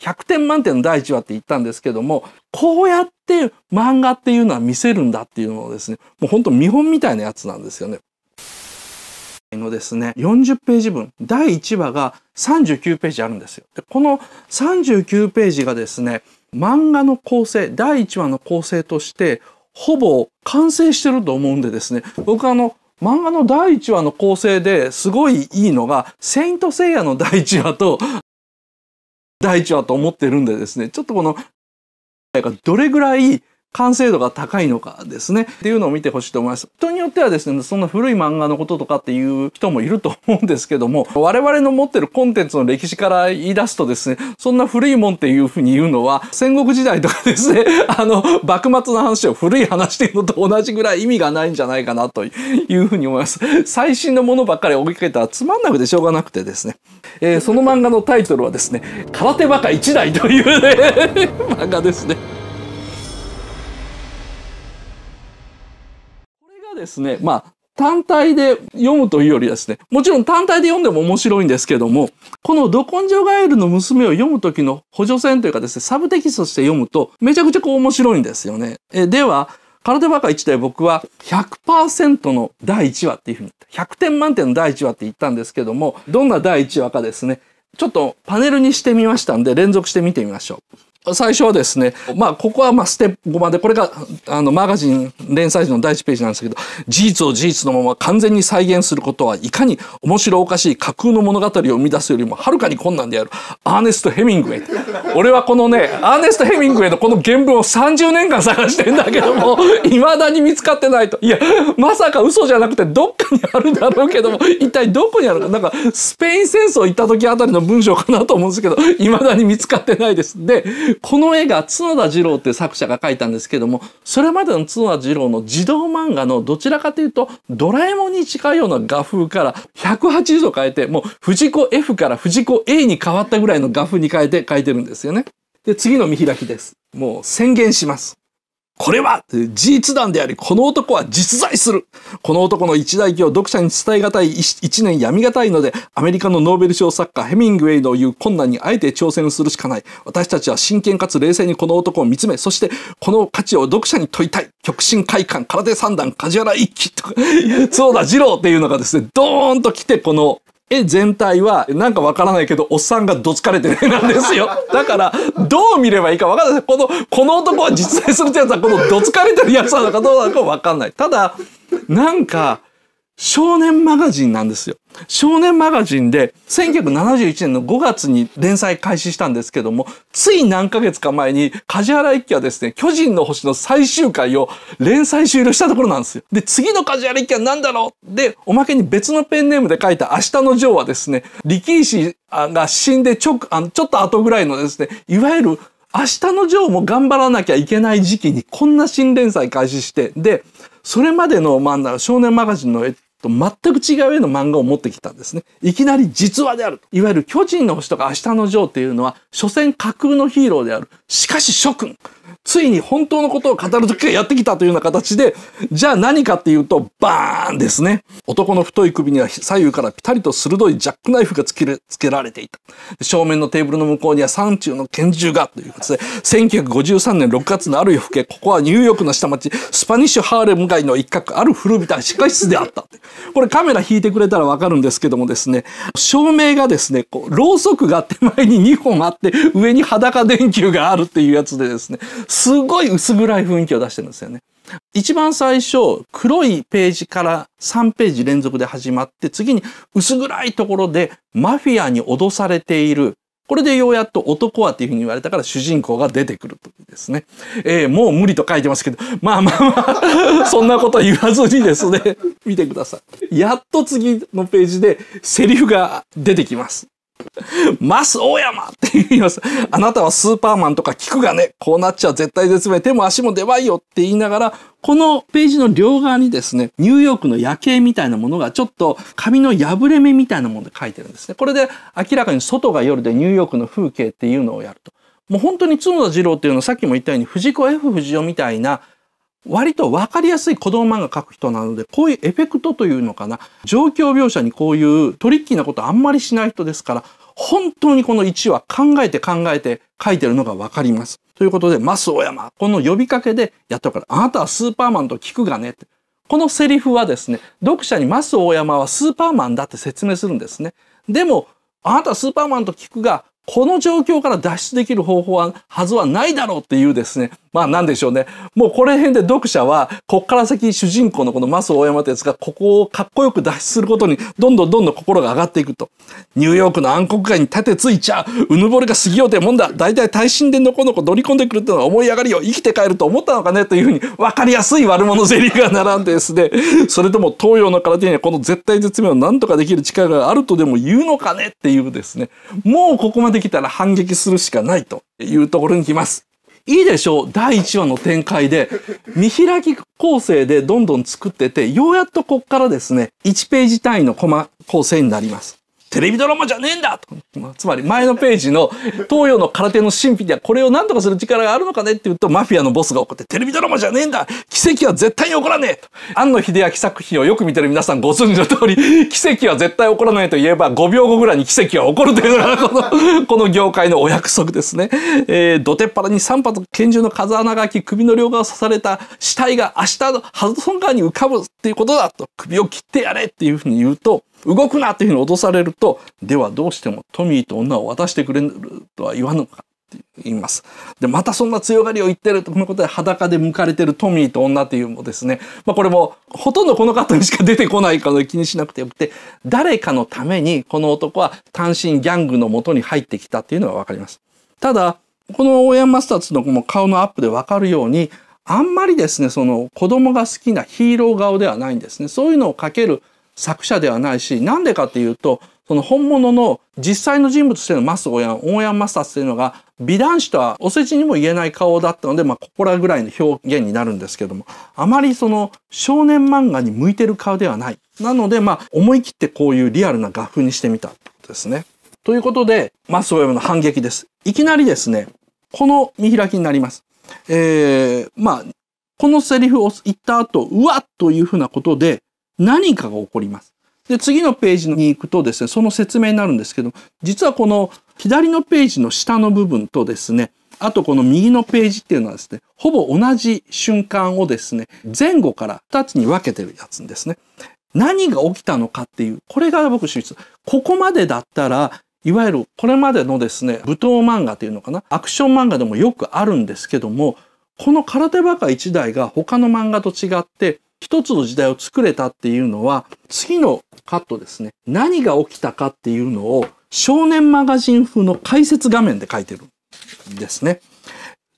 100点満点の第1話って言ったんですけども、こうやって漫画っていうのは見せるんだっていうのをですね、もうほんと見本みたいなやつなんですよね。のですね、40ページ分、第1話が39ページあるんですよ。でこの39ページがですね、漫画の構成、第1話の構成として、ほぼ完成してると思うんでですね、僕あの、漫画の第1話の構成ですごいいいのが、セイントセイヤの第1話と、第一話と思ってるんでですね、ちょっとこの、どれぐらい完成度が高いのかですねっていうのを見てほしいと思います。人によってはですね、そんな古い漫画のこととかっていう人もいると思うんですけども、我々の持ってるコンテンツの歴史から言い出すとですね、そんな古いもんっていうふうに言うのは、戦国時代とかですね、あの、幕末の話を古い話っていうのと同じぐらい意味がないんじゃないかなというふうに思います。最新のものばっかり追いかけたらつまんなくてしょうがなくてですね、えー、その漫画のタイトルはですね、空手バカ一代というね 漫画ですね。ですね、まあ、単体で読むというよりですね、もちろん単体で読んでも面白いんですけども、このど根性ガエルの娘を読む時の補助線というかですね、サブテキストして読むと、めちゃくちゃこう面白いんですよね。えでは、空手バカ1で僕は100%の第1話っていうふうに、100点満点の第1話って言ったんですけども、どんな第1話かですね、ちょっとパネルにしてみましたんで、連続して見てみましょう。最初はですね、まあ、ここはまあステップ5まで、これがあのマガジン連載時の第1ページなんですけど、事実を事実のまま完全に再現することはいかに面白おかしい架空の物語を生み出すよりもはるかに困難である、アーネスト・ヘミングウェイ。俺はこのね、アーネスト・ヘミングウェイのこの原文を30年間探してんだけども、未だに見つかってないと。いや、まさか嘘じゃなくてどっかにあるだろうけども、一体どこにあるか、なんかスペイン戦争行った時あたりの文章かなと思うんですけど、未だに見つかってないです。で、この絵が角田二郎っていう作者が描いたんですけどもそれまでの角田二郎の児童漫画のどちらかというとドラえもんに近いような画風から180度変えてもう藤子 F から藤子 A に変わったぐらいの画風に変えて描いてるんですよね。で次の見開きです。もう宣言します。これは事実談であり、この男は実在する。この男の一代記を読者に伝えがたい一年やみ難いので、アメリカのノーベル賞作家ヘミングウェイの言う困難にあえて挑戦するしかない。私たちは真剣かつ冷静にこの男を見つめ、そしてこの価値を読者に問いたい。極真会館、空手三段、梶原一騎とか、そうだ、二郎っていうのがですね、ドーンと来て、この絵全体はなんかわからないけどおっさんがどつかれてる絵なんですよ だからどう見ればいいかわからないこのこの男は実在するってやつはこのどつかれてるやつなのかどうなのかわかんないただなんか少年マガジンなんですよ。少年マガジンで1971年の5月に連載開始したんですけども、つい何ヶ月か前に梶原一騎はですね、巨人の星の最終回を連載終了したところなんですよ。で、次の梶原一騎は何だろうで、おまけに別のペンネームで書いた明日のジョーはですね、力石が死んでちょちょっと後ぐらいのですね、いわゆる明日のジョーも頑張らなきゃいけない時期にこんな新連載開始して、で、それまでの、まあ、少年マガジンのと全く違う絵の漫画を持ってきたんですね。いきなり実話である。いわゆる巨人の星とか明日のジョーっていうのは、所詮架空のヒーローである。しかし諸君、ついに本当のことを語る時がやってきたというような形で、じゃあ何かっていうと、バーンですね。男の太い首には左右からピタリと鋭いジャックナイフがつけけられていた。正面のテーブルの向こうには山中の拳銃がということで、1953年6月のある夜更け、ここはニューヨークの下町、スパニッシュハーレム街の一角、ある古びた地下室であった。これカメラ引いてくれたらわかるんですけどもですね、照明がですね、こう、ろうそくが手前に2本あって、上に裸電球があるっていうやつでですね、すごい薄暗い雰囲気を出してるんですよね。一番最初、黒いページから3ページ連続で始まって、次に薄暗いところでマフィアに脅されているこれでようやっと男はっていうふうに言われたから主人公が出てくるというですね、えー、もう無理と書いてますけど、まあまあまあそんなこと言わずにですね、見てください。やっと次のページでセリフが出てきます。マス大山って言います。あなたはスーパーマンとか聞くがね、こうなっちゃ絶対絶命、手も足も出ばいよって言いながら、このページの両側にですね、ニューヨークの夜景みたいなものがちょっと紙の破れ目みたいなもので書いてるんですね。これで明らかに外が夜でニューヨークの風景っていうのをやると。もう本当に角田二郎っていうのはさっきも言ったように藤子 F 不二雄みたいな割と分かりやすい子供漫画描く人なので、こういうエフェクトというのかな、状況描写にこういうトリッキーなことあんまりしない人ですから、本当にこの1話考えて考えて書いてるのが分かります。ということで、マスオヤマ、この呼びかけでやったから、あなたはスーパーマンと聞くがねって。このセリフはですね、読者にマスオヤマはスーパーマンだって説明するんですね。でも、あなたはスーパーマンと聞くが、この状況から脱出できる方法は、はずはないだろうっていうですね、まあ何でしょうね。もうこれ辺で読者は、こっから先主人公のこのマス大山ってやつが、ここをかっこよく脱出することに、どんどんどんどん心が上がっていくと。ニューヨークの暗黒街に立てついちゃう。うぬぼれが過ぎようってもんだ。大体耐震でのこのこ乗り込んでくるってのは思い上がりよ。生きて帰ると思ったのかねというふうに、わかりやすい悪者ゼリーが並んでですね。それとも東洋の空手にはこの絶対絶命を何とかできる力があるとでも言うのかねっていうですね。もうここまで来たら反撃するしかないというところに来ます。いいでしょう第1話の展開で見開き構成でどんどん作っててようやっとこっからですね1ページ単位のコマ構成になります。テレビドラマじゃねえんだと、つまり前のページの東洋の空手の神秘にはこれを何とかする力があるのかねって言うとマフィアのボスが怒ってテレビドラマじゃねえんだ奇跡は絶対に起こらねえ庵野秀明作品をよく見てる皆さんご存知の通り奇跡は絶対起こらないといえば5秒後ぐらいに奇跡は起こるというのがこのこの業界のお約束ですね。えー、どてっぱらに3発拳銃の風穴が開き首の両側を刺された死体が明日のハドソン川に浮かぶっていうことだと首を切ってやれっていうふうに言うと動くなというふうに脅されると、ではどうしてもトミーと女を渡してくれるとは言わんのかって言います。で、またそんな強がりを言ってると、このことで裸で向かれてるトミーと女というもですね、まあこれもほとんどこの方にしか出てこないから気にしなくてよくて、誰かのためにこの男は単身ギャングの元に入ってきたっていうのはわかります。ただ、このオーヤンマスターズの顔のアップでわかるように、あんまりですね、その子供が好きなヒーロー顔ではないんですね。そういうのをかける作者ではないし、なんでかっていうと、その本物の実際の人物としてのマスオヤン、オンヤンマスタっていうのが、美男子とはお世辞にも言えない顔だったので、まあ、ここらぐらいの表現になるんですけども、あまりその少年漫画に向いてる顔ではない。なので、まあ、思い切ってこういうリアルな画風にしてみたんですね。ということで、マスオヤンの反撃です。いきなりですね、この見開きになります。えー、まあ、このセリフを言った後、うわっというふうなことで、何かが起こります。で、次のページに行くとですね、その説明になるんですけど、実はこの左のページの下の部分とですね、あとこの右のページっていうのはですね、ほぼ同じ瞬間をですね、前後から2つに分けてるやつんですね。何が起きたのかっていう、これが僕手術。ここまでだったら、いわゆるこれまでのですね、舞踏漫画っていうのかな、アクション漫画でもよくあるんですけども、この空手バカ1台が他の漫画と違って、一つの時代を作れたっていうのは、次のカットですね。何が起きたかっていうのを少年マガジン風の解説画面で書いてるんですね。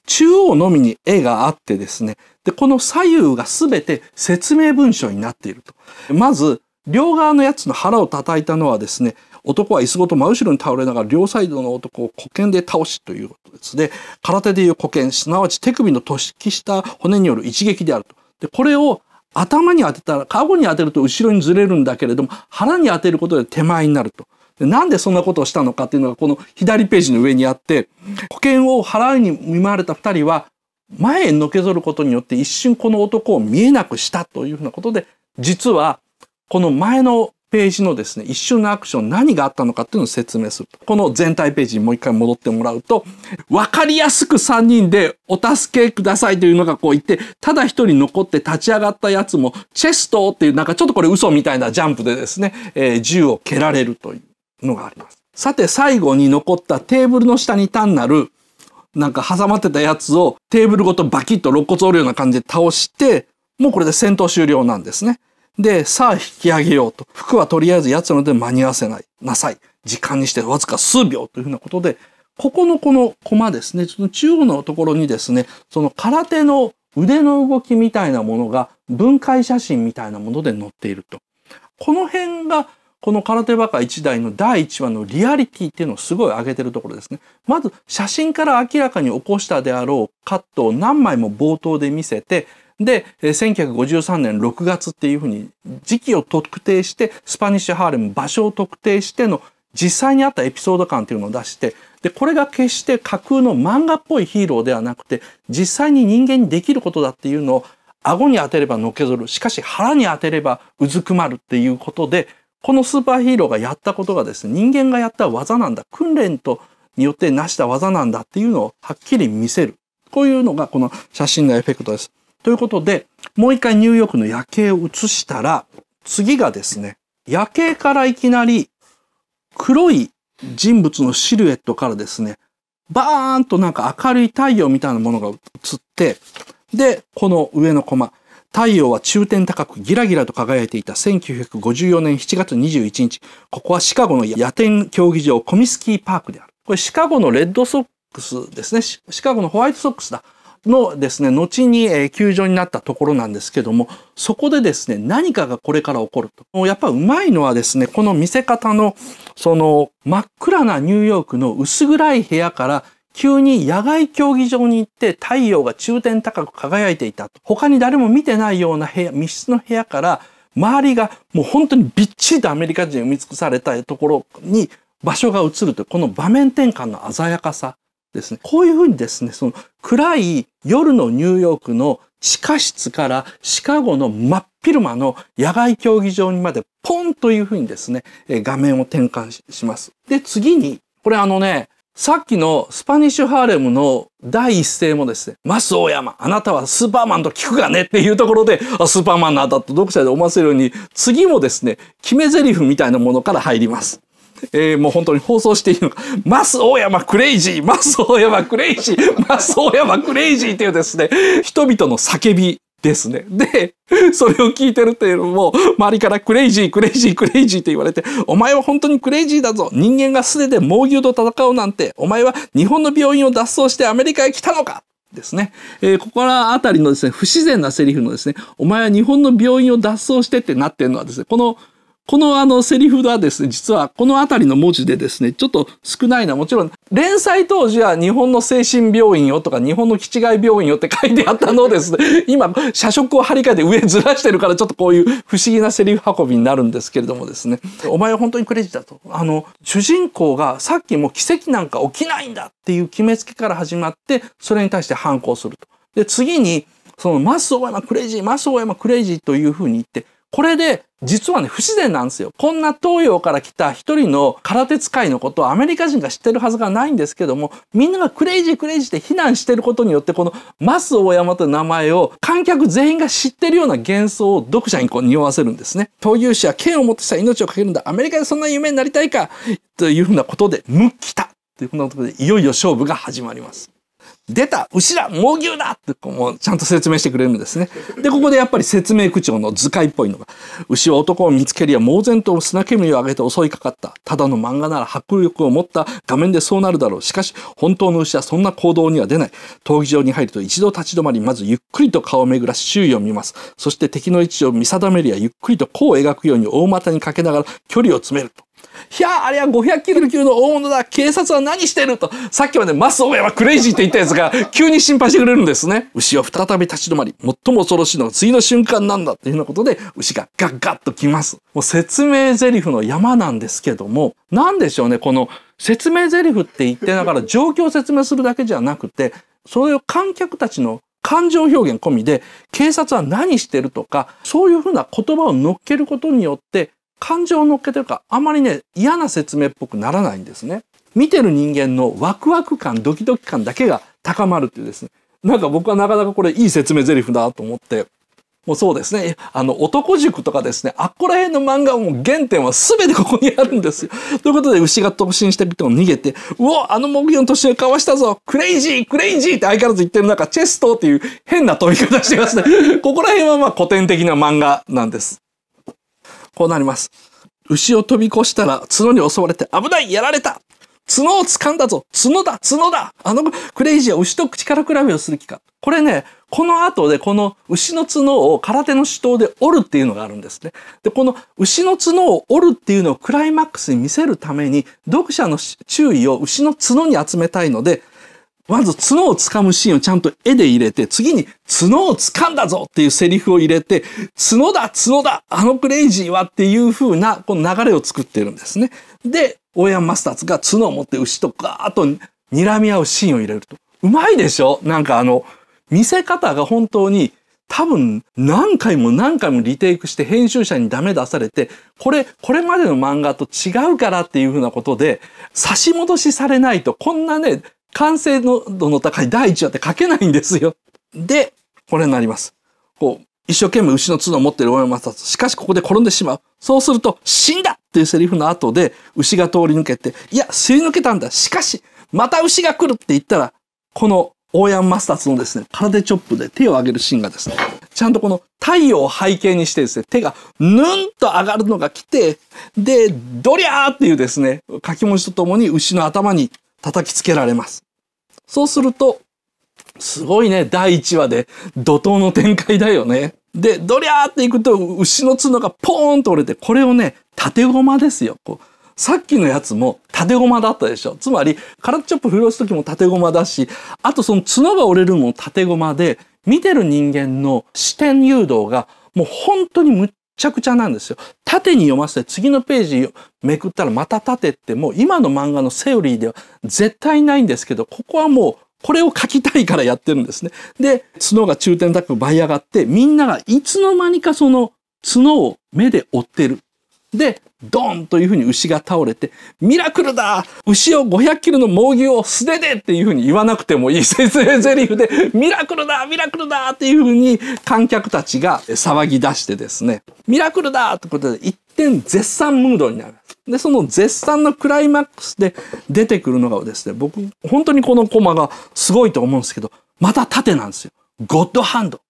中央のみに絵があってですね。で、この左右がすべて説明文章になっていると。まず、両側のやつの腹を叩いたのはですね、男は椅子ごと真後ろに倒れながら両サイドの男を古剣で倒しということですね。空手でいう古剣、すなわち手首の突起した骨による一撃であると。で、これを頭に当てたら、顎に当てると後ろにずれるんだけれども、腹に当てることで手前になると。なんでそんなことをしたのかっていうのがこの左ページの上にあって、保険を払いに見舞われた二人は、前へのけぞることによって一瞬この男を見えなくしたというふうなことで、実はこの前のページのですね、一瞬のアクション、何があったのかっていうのを説明する。この全体ページにもう一回戻ってもらうと、わかりやすく3人でお助けくださいというのがこう言って、ただ一人残って立ち上がったやつも、チェストっていうなんかちょっとこれ嘘みたいなジャンプでですね、えー、銃を蹴られるというのがあります。さて最後に残ったテーブルの下に単なるなんか挟まってたやつをテーブルごとバキッと肋骨折るような感じで倒して、もうこれで戦闘終了なんですね。で、さあ引き上げようと。服はとりあえず奴ので間に合わせない。なさい。時間にしてわずか数秒というふうなことで、ここのこのコマですね、その中央のところにですね、その空手の腕の動きみたいなものが分解写真みたいなもので載っていると。この辺がこの空手バカ1台の第1話のリアリティっていうのをすごい上げてるところですね。まず写真から明らかに起こしたであろうカットを何枚も冒頭で見せて、で、1953年6月っていうふうに時期を特定して、スパニッシュハーレム場所を特定しての実際にあったエピソード感というのを出して、で、これが決して架空の漫画っぽいヒーローではなくて、実際に人間にできることだっていうのを顎に当てればのけぞる。しかし腹に当てればうずくまるっていうことで、このスーパーヒーローがやったことがですね、人間がやった技なんだ。訓練とによって成した技なんだっていうのをはっきり見せる。こういうのがこの写真のエフェクトです。ということで、もう一回ニューヨークの夜景を映したら、次がですね、夜景からいきなり黒い人物のシルエットからですね、バーンとなんか明るい太陽みたいなものが映って、で、この上のコマ、太陽は中天高くギラギラと輝いていた1954年7月21日、ここはシカゴの野天競技場コミスキーパークである。これシカゴのレッドソックスですね。シカゴのホワイトソックスだ。のですね、後に、え球場になったところなんですけども、そこでですね、何かがこれから起こると。やっぱうまいのはですね、この見せ方の、その、真っ暗なニューヨークの薄暗い部屋から急に野外競技場に行って太陽が中点高く輝いていた他に誰も見てないような部屋、密室の部屋から周りがもう本当にびっちりとアメリカ人に埋め尽くされたところに場所が移るというこの場面転換の鮮やかさ。ですね、こういうふうにですね、その暗い夜のニューヨークの地下室からシカゴの真っ昼間の野外競技場にまでポンというふうにですね、画面を転換します。で、次に、これあのね、さっきのスパニッシュハーレムの第一声もですね、マスヤ山、あなたはスーパーマンと聞くがねっていうところで、あスーパーマンなんだと読者で思わせるように、次もですね、決め台詞みたいなものから入ります。えー、もう本当に放送していいのか。マス大山クレイジーマス大山クレイジーマス大山クレイジーっていうですね、人々の叫びですね。で、それを聞いてるっていうのも、周りからクレイジー、クレイジー、クレイジーって言われて、お前は本当にクレイジーだぞ。人間が素手で猛牛と戦うなんて、お前は日本の病院を脱走してアメリカへ来たのかですね。えー、ここら辺りのですね、不自然なセリフのですね、お前は日本の病院を脱走してってなってるのはですね、このこのあのセリフはですね、実はこの辺りの文字でですね、ちょっと少ないのはもちろん、連載当時は日本の精神病院よとか日本の基地外病院よって書いてあったのをですね、今、社食を張り替えて上ずらしてるからちょっとこういう不思議なセリフ運びになるんですけれどもですね、お前は本当にクレジだと。あの、主人公がさっきも奇跡なんか起きないんだっていう決めつけから始まって、それに対して反抗すると。で、次に、そのマスオーエマクレイジー、マスオーエマクレイジーというふうに言って、これで実はね、不自然なんですよ。こんな東洋から来た一人の空手使いのことをアメリカ人が知ってるはずがないんですけども、みんながクレイジークレイジーって非難してることによって、このマス大山という名前を観客全員が知ってるような幻想を読者にこう匂わせるんですね。闘牛士は剣を持ってした命をかけるんだ。アメリカでそんな有名になりたいかというふうなことで、ムッキタというふうなことで、いよいよ勝負が始まります。出た牛だ猛牛だってこうちゃんと説明してくれるんですね。でここでやっぱり説明口調の図解っぽいのが「牛は男を見つけりゃ猛然と砂煙を上げて襲いかかったただの漫画なら迫力を持った画面でそうなるだろうしかし本当の牛はそんな行動には出ない闘技場に入ると一度立ち止まりまずゆっくりと顔を巡らし周囲を見ますそして敵の位置を見定めりゃゆっくりと弧を描くように大股にかけながら距離を詰めるとひゃあ、あれは500キロ級の大物だ警察は何してると、さっきまでマスオメはクレイジーって言ったやつが、急に心配してくれるんですね。牛は再び立ち止まり、最も恐ろしいのは次の瞬間なんだっていうようなことで、牛がガッガッと来ます。もう説明台詞の山なんですけども、なんでしょうね、この説明台詞って言ってながら状況を説明するだけじゃなくて、それを観客たちの感情表現込みで警察は何してるとかそういうふうな言葉を乗っけることによって感情を乗っけてるかあまりね嫌な説明っぽくならないんですね。見てる人間のワクワク感ドキドキ感だけが高まるっていうですねなんか僕はなかなかこれいい説明台詞だと思ってもうそうですね。あの、男塾とかですね。あっこら辺の漫画はもう原点は全てここにあるんですよ。ということで、牛が突進してきても逃げて、うおあの木魚の年をかわしたぞクレイジークレイジーって相変わらず言ってる中、チェストっていう変な飛び方してますね。ここら辺はまあ古典的な漫画なんです。こうなります。牛を飛び越したら角に襲われて危ないやられた角を掴んだぞ角だ角だあのクレイジーは牛と口から比べをする気か。これね、この後でこの牛の角を空手の手刀で折るっていうのがあるんですね。で、この牛の角を折るっていうのをクライマックスに見せるために読者の注意を牛の角に集めたいのでまず角を掴むシーンをちゃんと絵で入れて、次に角を掴んだぞっていうセリフを入れて、角だ角だあのクレイジーはっていう風なこの流れを作ってるんですね。で、オーヤンマスターズが角を持って牛とガーッと睨み合うシーンを入れると。うまいでしょなんかあの、見せ方が本当に多分何回も何回もリテイクして編集者にダメ出されて、これ、これまでの漫画と違うからっていうふうなことで、差し戻しされないと、こんなね、完成度の高い第一話って書けないんですよ。で、これになります。こう、一生懸命牛の角を持っている大山ズ。しかしここで転んでしまう。そうすると、死んだっていうセリフの後で、牛が通り抜けて、いや、すり抜けたんだ。しかし、また牛が来るって言ったら、この大山マスターズのですね、体チョップで手を上げるシーンがですね、ちゃんとこの太陽を背景にしてですね、手がぬんと上がるのが来て、で、ドリャーっていうですね、書き文字とともに牛の頭に叩きつけられます。そうすると、すごいね、第1話で怒涛の展開だよね。で、ドリャーっていくと牛の角がポーンと折れて、これをね、縦駒ですよ。こうさっきのやつも縦駒だったでしょ。つまり、カラッチョップ振り下ろす時も縦駒だし、あとその角が折れるのも縦駒で、見てる人間の視点誘導がもう本当にむっちゃくちゃなんですよ。縦に読ませて次のページめくったらまた縦ってもう今の漫画のセオリーでは絶対ないんですけど、ここはもうこれを書きたいからやってるんですね。で、角が中点高く舞い上がって、みんながいつの間にかその角を目で追ってる。で、ドンというふうに牛が倒れて、ミラクルだ牛を500キロの猛牛を素手でっていうふうに言わなくてもいい説明台詞で、ミラクルだミラクルだっていうふうに観客たちが騒ぎ出してですね、ミラクルだってことで一点絶賛ムードになる。で、その絶賛のクライマックスで出てくるのがですね、僕、本当にこのコマがすごいと思うんですけど、また盾なんですよ。ゴッドハンド。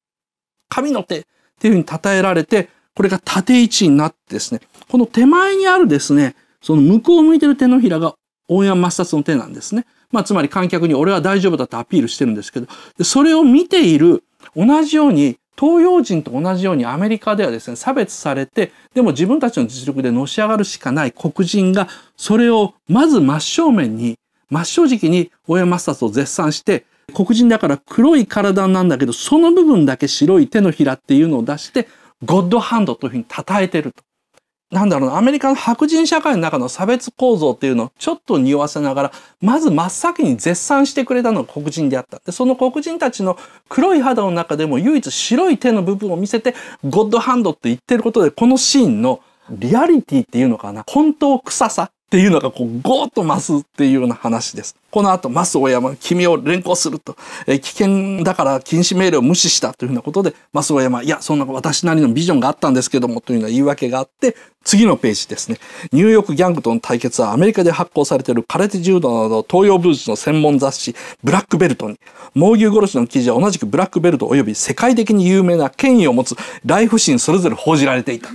神の手っていうふうに称えられて、これが縦位置になってですね、この手前にあるですね、その向こうを向いてる手のひらが応援抹殺の手なんですね。まあ、つまり観客に俺は大丈夫だってアピールしてるんですけど、それを見ている、同じように、東洋人と同じようにアメリカではですね、差別されて、でも自分たちの実力でのし上がるしかない黒人が、それをまず真正面に、真正直に応援抹殺を絶賛して、黒人だから黒い体なんだけど、その部分だけ白い手のひらっていうのを出して、ゴッドハンドというふうに称えてると。なんだろうな、アメリカの白人社会の中の差別構造っていうのをちょっと匂わせながら、まず真っ先に絶賛してくれたのが黒人であった。で、その黒人たちの黒い肌の中でも唯一白い手の部分を見せて、ゴッドハンドって言ってることで、このシーンのリアリティっていうのかな、本当臭さっていうのがこう、ゴーッと増すっていうような話です。この後、マス大山、君を連行すると、えー、危険だから禁止命令を無視したというふうなことで、マス大山、いや、そんな私なりのビジョンがあったんですけども、というような言い訳があって、次のページですね。ニューヨークギャングとの対決はアメリカで発行されている空手柔道など東洋武術の専門雑誌ブラックベルトに、猛牛殺しの記事は同じくブラックベルト及び世界的に有名な権威を持つライフシンそれぞれ報じられていた。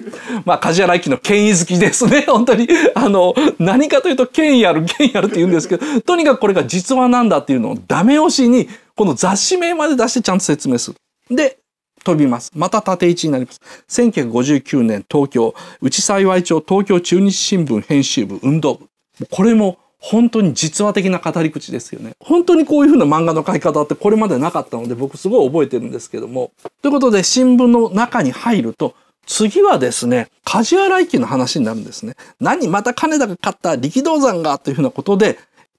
まあ、梶原一騎の権威好きですね。本当に、あの、何かというと権威ある、権威あるって言うんですけど、とにかくこれが実話なんだっていうのをダメ押しに、この雑誌名まで出してちゃんと説明する。で、飛びます。また縦位置になります。1959年東京、内幸町東京中日新聞編集部運動部。これも本当に実話的な語り口ですよね。本当にこういうふうな漫画の書き方ってこれまでなかったので僕すごい覚えてるんですけども。ということで新聞の中に入ると次はですね、梶原駅の話になるんですね。何また金田が勝った力道山がというふうなことで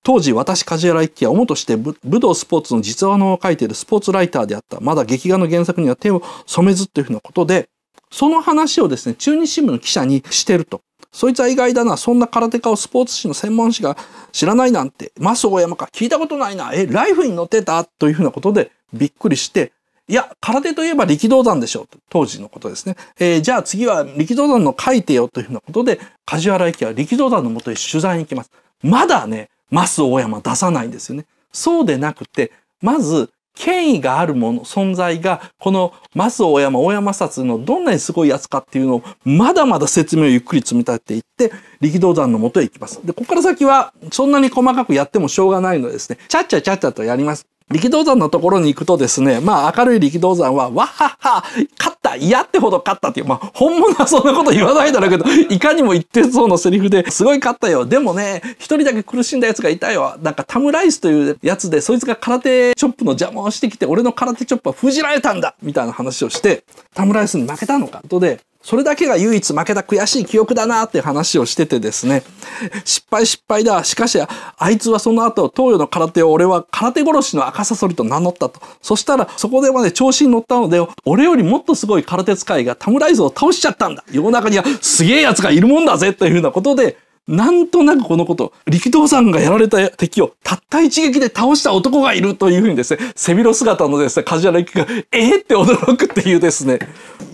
当時私梶原一騎は主として武道スポーツの実話のを書いているスポーツライターであったまだ劇画の原作には手を染めずというふうなことでその話をですね中日新聞の記者にしてると。そいつは意外だな。そんな空手家をスポーツ紙の専門誌が知らないなんて、マス大山か聞いたことないな。え、ライフに乗ってたというふうなことでびっくりして、いや、空手といえば力道山でしょう。当時のことですね。えー、じゃあ次は力道山の書いてよというふうなことで、梶原駅は力道山のもとへ取材に行きます。まだね、マス大山出さないんですよね。そうでなくて、まず、権威があるもの、存在が、このマス大山、大山札のどんなにすごいやつかっていうのを、まだまだ説明をゆっくり積み立てていって、力道山のもとへ行きます。で、ここから先は、そんなに細かくやってもしょうがないのでですね、ちゃっちゃちゃっちゃとやります。力道山のところに行くとですね、まあ明るい力道山は、わっはっは、勝った嫌ってほど勝ったっていう、まあ本物はそんなこと言わないだろうけど、いかにも言ってそうなセリフで、すごい勝ったよ。でもね、一人だけ苦しんだ奴がいたよ。なんかタムライスというやつで、そいつが空手チョップの邪魔をしてきて、俺の空手チョップは封じられたんだみたいな話をして、タムライスに負けたのかとで、それだけが唯一負けた悔しい記憶だなって話をしててですね、失敗失敗だ。しかし、あいつはその後、東洋の空手を俺は空手殺しの赤サソリと名乗ったと。そしたら、そこでまで調子に乗ったので、俺よりもっとすごい空手使いがタムライズを倒しちゃったんだ。世の中にはすげえ奴がいるもんだぜというふうなことで、なんとなくこのこと、力道山がやられた敵をたった一撃で倒した男がいるというふうにですね、背広姿のですね、梶原幸が、えー、って驚くっていうですね、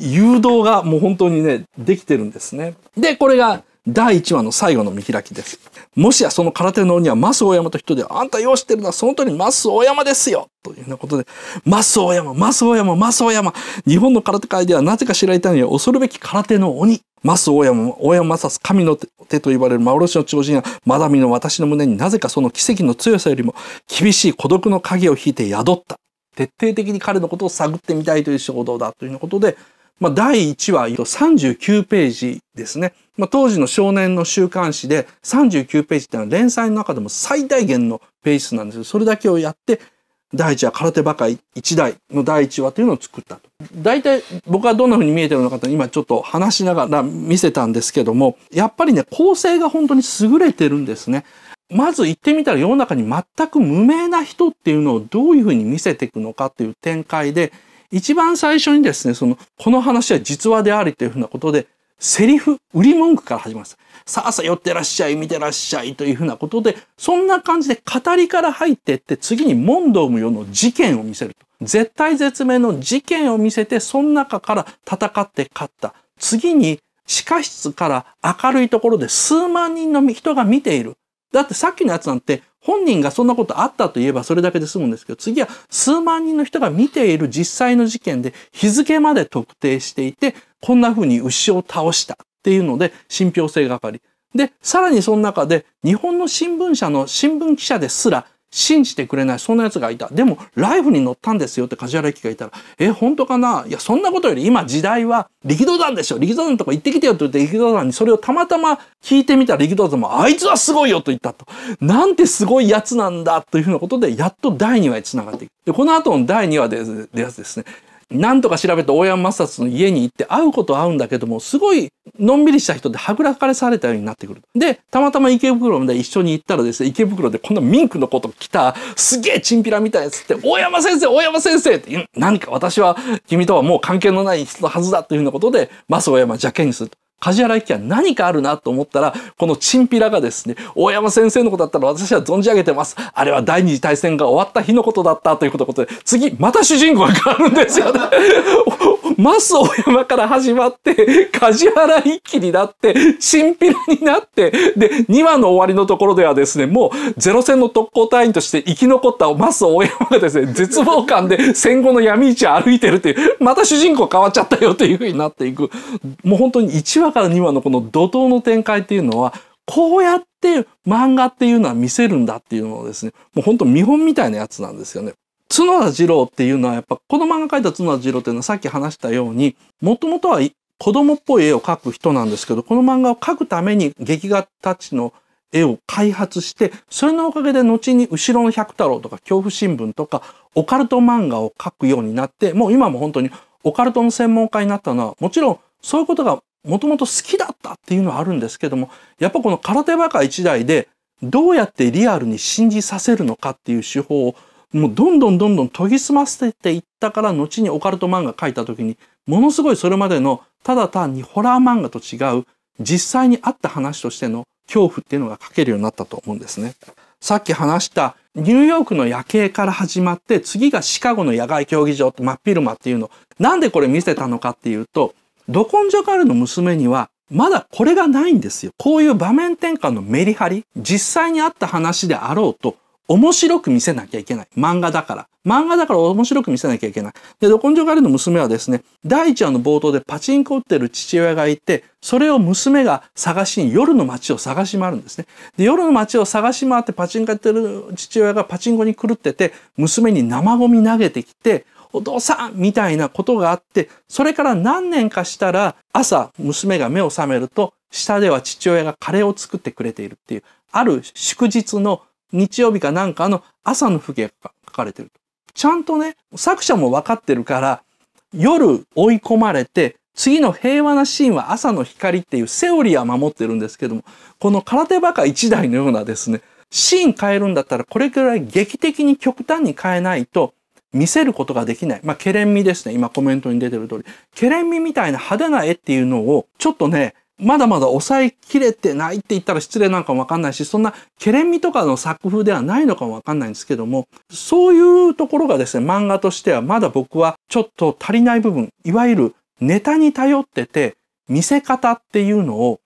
誘導がもう本当にね、できてるんですね。で、これが第1話の最後の見開きです。もしやその空手の鬼はマス大山と人で、あんたよう知ってるのはその通りマス大山ですよというようなことで、マス大山、マス大山、マス大山日本の空手界ではなぜか知られたのに恐るべき空手の鬼。マス大山、大山正神の手と言われる幻の超人や、まだ見の私の胸になぜかその奇跡の強さよりも厳しい孤独の影を引いて宿った。徹底的に彼のことを探ってみたいという衝動だというようなことで、まあ、第1話、39ページですね。まあ、当時の少年の週刊誌で39ページってのは連載の中でも最大限のページ数なんですよ。それだけをやって、第1話、空手ばかり1台の第1話というのを作ったと。大体僕はどんな風に見えてるのかと今ちょっと話しながら見せたんですけども、やっぱりね、構成が本当に優れてるんですね。まず言ってみたら世の中に全く無名な人っていうのをどういうふうに見せていくのかという展開で、一番最初にですね、その、この話は実話でありというふうなことで、セリフ、売り文句から始まります。さあさあ寄ってらっしゃい、見てらっしゃいというふうなことで、そんな感じで語りから入っていって、次に問答無用の事件を見せると。絶対絶命の事件を見せて、その中から戦って勝った。次に、地下室から明るいところで数万人の人が見ている。だってさっきのやつなんて本人がそんなことあったと言えばそれだけで済むんですけど、次は数万人の人が見ている実際の事件で日付まで特定していて、こんな風に牛を倒したっていうので信憑性がかり。で、さらにその中で日本の新聞社の新聞記者ですら信じてくれない、そんな奴がいた。でも、ライフに乗ったんですよって梶原駅がいたら、え、本当かないや、そんなことより今時代は力道山でしょ力道山とか行ってきてよって言って力道山にそれをたまたま聞いてみた力道山も、あいつはすごいよと言ったと。なんてすごい奴なんだというふうなことで、やっと第2話へ繋がっていく。で、この後の第2話ででですね、なんとか調べて大山正の家に行って会うことは会うんだけども、すごいのんびりした人ではぐらかれされたようになってくる。で、たまたま池袋まで一緒に行ったらですね、池袋でこんなミンクのこと来た、すげえチンピラみたいやつって、大山先生、大山先生って、何か私は君とはもう関係のない人のはずだというようなことで、マ大山邪険にすると。梶原一騎は何かあるなと思ったら、このチンピラがですね、大山先生のことだったら私は存じ上げてます。あれは第二次大戦が終わった日のことだったということで、次、また主人公が変わるんですよね。マス大山から始まって、梶原一騎になって、シンピラになって、で、2話の終わりのところではですね、もうゼロ戦の特攻隊員として生き残ったマス大山がですね、絶望感で戦後の闇市を歩いてるっていう、また主人公変わっちゃったよという風になっていく。もう本当に1話から2話のこの怒涛の展開っていうのは、こうやって漫画っていうのは見せるんだっていうのをですね、もう本当見本みたいなやつなんですよね。角田二郎っていうのはやっぱこの漫画描いた角田二郎っていうのはさっき話したようにもともとは子供っぽい絵を描く人なんですけどこの漫画を描くために劇画たちの絵を開発してそれのおかげで後に後ろの百太郎とか恐怖新聞とかオカルト漫画を描くようになってもう今も本当にオカルトの専門家になったのはもちろんそういうことがもともと好きだったっていうのはあるんですけどもやっぱこの空手バカ一代でどうやってリアルに信じさせるのかっていう手法をもうどんどんどんどん研ぎ澄ませていったから後にオカルト漫画描いた時にものすごいそれまでのただ単にホラー漫画と違う実際にあった話としての恐怖っていうのが書けるようになったと思うんですね。さっき話したニューヨークの夜景から始まって次がシカゴの野外競技場って真っ昼間っていうのなんでこれ見せたのかっていうとドコジョガールの娘にはまだこれがないんですよ。こういう場面転換のメリハリ、実際にあった話であろうと、面白く見せなきゃいけない。漫画だから。漫画だから面白く見せなきゃいけない。で、ど根性狩りの娘はですね、第1話の冒頭でパチンコ打ってる父親がいて、それを娘が探しに夜の街を探し回るんですね。で、夜の街を探し回ってパチンコやってる父親がパチンコに狂ってて、娘に生ゴミ投げてきて、お父さんみたいなことがあって、それから何年かしたら、朝、娘が目を覚めると、下では父親がカレーを作ってくれているっていう、ある祝日の日曜日かなんかの朝の風景が書かれてると。ちゃんとね、作者も分かってるから、夜追い込まれて、次の平和なシーンは朝の光っていうセオリーは守ってるんですけども、この空手バカ一台のようなですね、シーン変えるんだったらこれくらい劇的に極端に変えないと見せることができない。まあ、ケレン味ですね。今コメントに出てる通り。ケレン味みたいな派手な絵っていうのをちょっとね、まだまだ抑えきれてないって言ったら失礼なんかもわかんないし、そんなケレン味とかの作風ではないのかもわかんないんですけども、そういうところがですね、漫画としてはまだ僕はちょっと足りない部分、いわゆるネタに頼ってて、見せ方っていうのを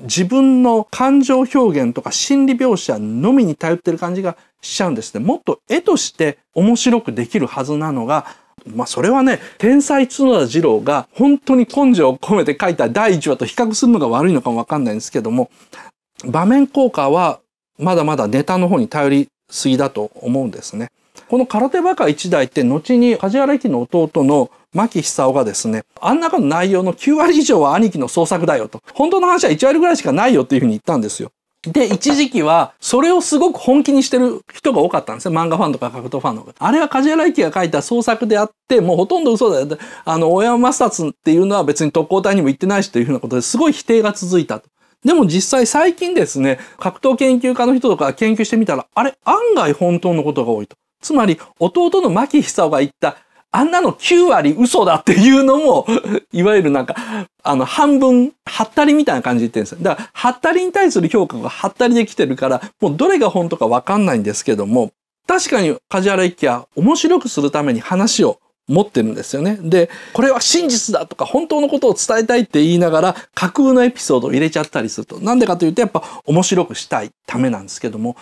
自分の感情表現とか心理描写のみに頼ってる感じがしちゃうんですね。もっと絵として面白くできるはずなのが、まあそれはね、天才角田二郎が本当に根性を込めて書いた第1話と比較するのが悪いのかもわかんないんですけども、場面効果はまだまだネタの方に頼りすぎだと思うんですね。この空手バカ1代って後に梶原駅の弟の牧久夫がですね、あん中の内容の9割以上は兄貴の創作だよと。本当の話は1割ぐらいしかないよっていうふうに言ったんですよ。で、一時期は、それをすごく本気にしてる人が多かったんですね。漫画ファンとか格闘ファンの。あれは梶原駅が書いた創作であって、もうほとんど嘘だよ。あの、大山摩擦っていうのは別に特攻隊にも行ってないしというふうなことですごい否定が続いたと。でも実際最近ですね、格闘研究家の人とか研究してみたら、あれ、案外本当のことが多いと。つまり、弟の牧久が言った、あんなの9割嘘だっていうのも いわゆるなんか、あの、半分、はったりみたいな感じで言ってるんですよ。だから、はったりに対する評価がはったりできてるから、もうどれが本当かわかんないんですけども、確かに梶原一騎は面白くするために話を持ってるんですよね。で、これは真実だとか本当のことを伝えたいって言いながら架空のエピソードを入れちゃったりすると。なんでかというとやっぱ面白くしたいためなんですけども、